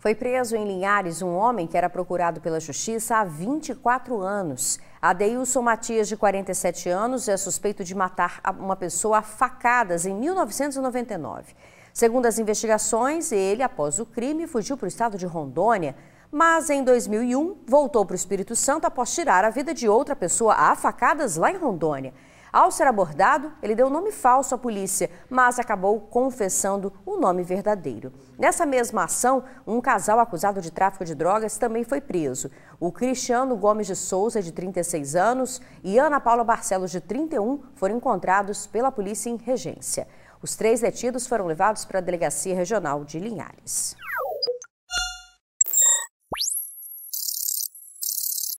Foi preso em Linhares um homem que era procurado pela justiça há 24 anos. Adeilson Matias, de 47 anos, é suspeito de matar uma pessoa a facadas em 1999. Segundo as investigações, ele, após o crime, fugiu para o estado de Rondônia, mas em 2001 voltou para o Espírito Santo após tirar a vida de outra pessoa a facadas lá em Rondônia. Ao ser abordado, ele deu nome falso à polícia, mas acabou confessando o nome verdadeiro. Nessa mesma ação, um casal acusado de tráfico de drogas também foi preso. O Cristiano Gomes de Souza, de 36 anos, e Ana Paula Barcelos, de 31, foram encontrados pela polícia em regência. Os três detidos foram levados para a Delegacia Regional de Linhares.